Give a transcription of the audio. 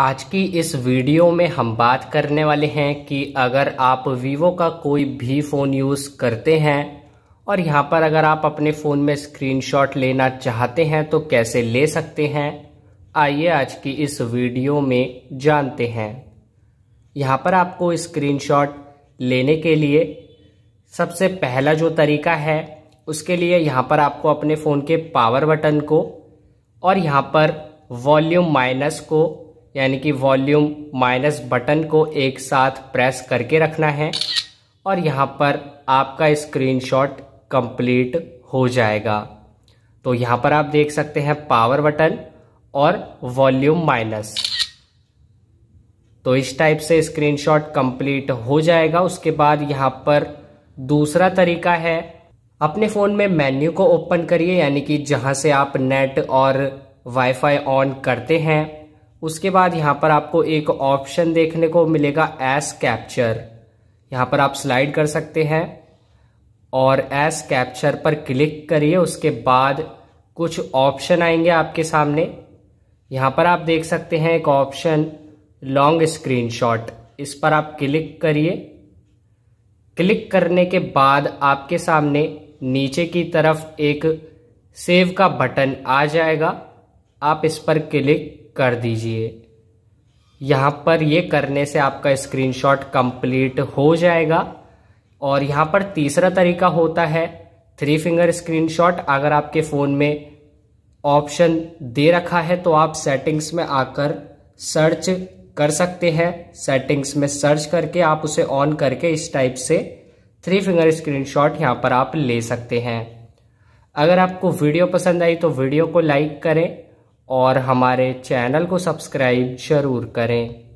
आज की इस वीडियो में हम बात करने वाले हैं कि अगर आप वीवो का कोई भी फ़ोन यूज़ करते हैं और यहाँ पर अगर आप अपने फ़ोन में स्क्रीनशॉट लेना चाहते हैं तो कैसे ले सकते हैं आइए आज की इस वीडियो में जानते हैं यहाँ पर आपको स्क्रीनशॉट लेने के लिए सबसे पहला जो तरीका है उसके लिए यहाँ पर आपको अपने फ़ोन के पावर बटन को और यहाँ पर वॉल्यूम माइनस को यानी कि वॉल्यूम माइनस बटन को एक साथ प्रेस करके रखना है और यहाँ पर आपका स्क्रीनशॉट कंप्लीट हो जाएगा तो यहाँ पर आप देख सकते हैं पावर बटन और वॉल्यूम माइनस तो इस टाइप से स्क्रीनशॉट कंप्लीट हो जाएगा उसके बाद यहाँ पर दूसरा तरीका है अपने फ़ोन में मेन्यू को ओपन करिए यानी कि जहाँ से आप नेट और वाईफाई ऑन करते हैं उसके बाद यहाँ पर आपको एक ऑप्शन देखने को मिलेगा एस कैप्चर यहाँ पर आप स्लाइड कर सकते हैं और एस कैप्चर पर क्लिक करिए उसके बाद कुछ ऑप्शन आएंगे आपके सामने यहाँ पर आप देख सकते हैं एक ऑप्शन लॉन्ग स्क्रीनशॉट इस पर आप क्लिक करिए क्लिक करने के बाद आपके सामने नीचे की तरफ एक सेव का बटन आ जाएगा आप इस पर क्लिक कर दीजिए यहाँ पर ये करने से आपका स्क्रीनशॉट कंप्लीट हो जाएगा और यहाँ पर तीसरा तरीका होता है थ्री फिंगर स्क्रीनशॉट अगर आपके फ़ोन में ऑप्शन दे रखा है तो आप सेटिंग्स में आकर सर्च कर सकते हैं सेटिंग्स में सर्च करके आप उसे ऑन करके इस टाइप से थ्री फिंगर स्क्रीनशॉट यहाँ पर आप ले सकते हैं अगर आपको वीडियो पसंद आई तो वीडियो को लाइक करें और हमारे चैनल को सब्सक्राइब ज़रूर करें